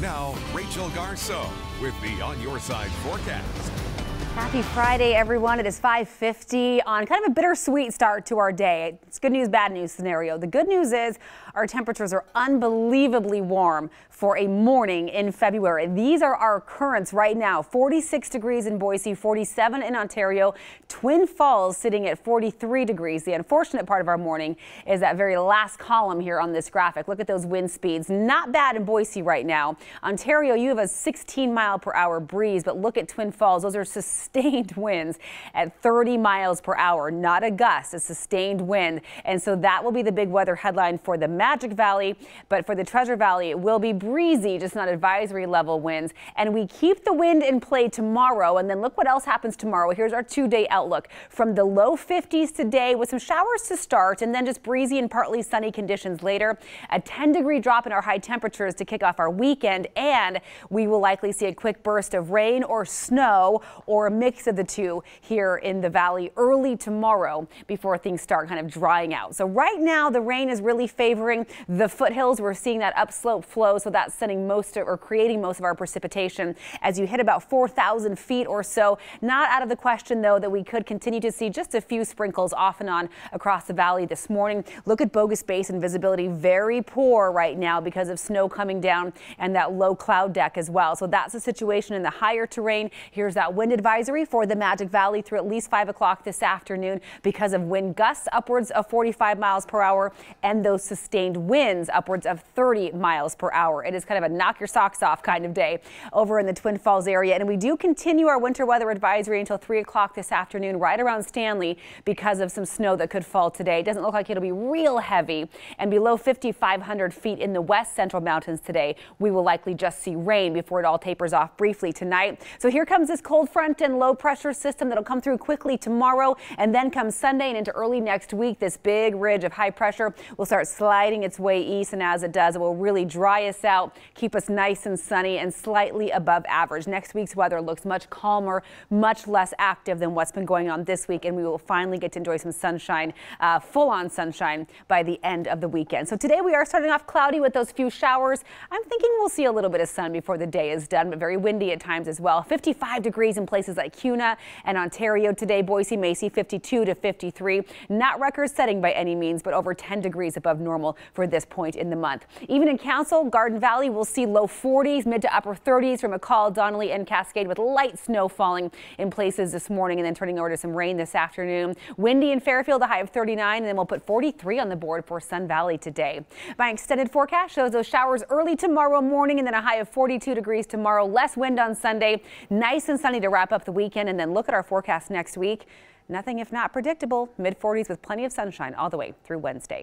Now, Rachel Garceau with the On Your Side forecast. Happy Friday, everyone. It is 550 on kind of a bittersweet start to our day. It's good news, bad news scenario. The good news is our temperatures are unbelievably warm for a morning in February. These are our currents right now. 46 degrees in Boise, 47 in Ontario, Twin Falls sitting at 43 degrees. The unfortunate part of our morning is that very last column here on this graphic. Look at those wind speeds. Not bad in Boise right now. Ontario, you have a 16 mile per hour breeze, but look at Twin Falls. Those are sustained winds at 30 miles per hour, not a gust, a sustained wind. And so that will be the big weather headline for the Magic Valley. But for the Treasure Valley, it will be breezy, just not advisory level winds. And we keep the wind in play tomorrow. And then look what else happens tomorrow. Here's our two day outlook from the low 50s today with some showers to start and then just breezy and partly sunny conditions later. A 10 degree drop in our high temperatures to kick off our weekend. And we will likely see a quick burst of rain or snow or a mix of the two here in the valley early tomorrow before things start kind of drying out. So right now the rain is really favoring the foothills. We're seeing that upslope flow, so that's sending most of, or creating most of our precipitation as you hit about 4,000 feet or so. Not out of the question though that we could continue to see just a few sprinkles off and on across the valley this morning. Look at Bogus base and visibility very poor right now because of snow coming down and that low cloud deck as well. So that's the situation in the higher terrain. Here's that wind advisory advisory for the Magic Valley through at least 5 o'clock this afternoon because of wind gusts upwards of 45 miles per hour and those sustained winds upwards of 30 miles per hour. It is kind of a knock your socks off kind of day over in the Twin Falls area. And we do continue our winter weather advisory until 3 o'clock this afternoon right around Stanley because of some snow that could fall today. It doesn't look like it'll be real heavy and below 5,500 feet in the west central mountains today. We will likely just see rain before it all tapers off briefly tonight. So here comes this cold front and and low pressure system that'll come through quickly tomorrow and then come Sunday and into early next week. This big ridge of high pressure will start sliding its way east and as it does, it will really dry us out, keep us nice and sunny and slightly above average. Next week's weather looks much calmer, much less active than what's been going on this week and we will finally get to enjoy some sunshine, uh, full on sunshine by the end of the weekend. So today we are starting off cloudy with those few showers. I'm thinking we'll see a little bit of sun before the day is done, but very windy at times as well. 55 degrees in places like CUNA and Ontario today. Boise Macy 52 to 53. Not record setting by any means, but over 10 degrees above normal for this point in the month. Even in Council, Garden Valley will see low 40s, mid to upper 30s from McCall, Donnelly and Cascade with light snow falling in places this morning and then turning over to some rain this afternoon. Windy in Fairfield, a high of 39, and then we'll put 43 on the board for Sun Valley today. My extended forecast shows those showers early tomorrow morning and then a high of 42 degrees tomorrow. Less wind on Sunday. Nice and sunny to wrap up the the weekend and then look at our forecast next week. Nothing if not predictable, mid 40s with plenty of sunshine all the way through Wednesday.